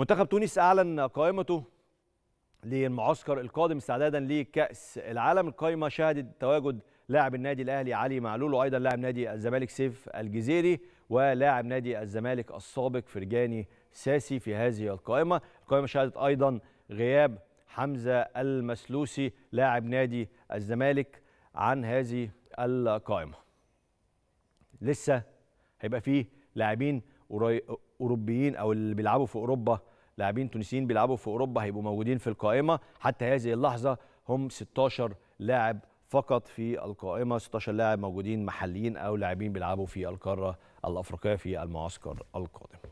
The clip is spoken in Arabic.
منتخب تونس أعلن قائمته للمعسكر القادم استعدادا لكأس العالم القائمة شهدت تواجد لاعب النادي الأهلي علي معلول وأيضا لاعب نادي الزمالك سيف الجزيري ولاعب نادي الزمالك السابق فرجاني ساسي في هذه القائمة القائمة شهدت أيضا غياب حمزة المسلوسي لاعب نادي الزمالك عن هذه القائمة لسه هيبقى فيه لاعبين الاوروبيين او اللي بيلعبوا في اوروبا لاعبين تونسيين بيلعبوا في اوروبا هيبقوا موجودين في القائمه حتى هذه اللحظه هم 16 لاعب فقط في القائمه 16 لاعب موجودين محليين او لاعبين بيلعبوا في القاره الافريقيه في المعسكر القادم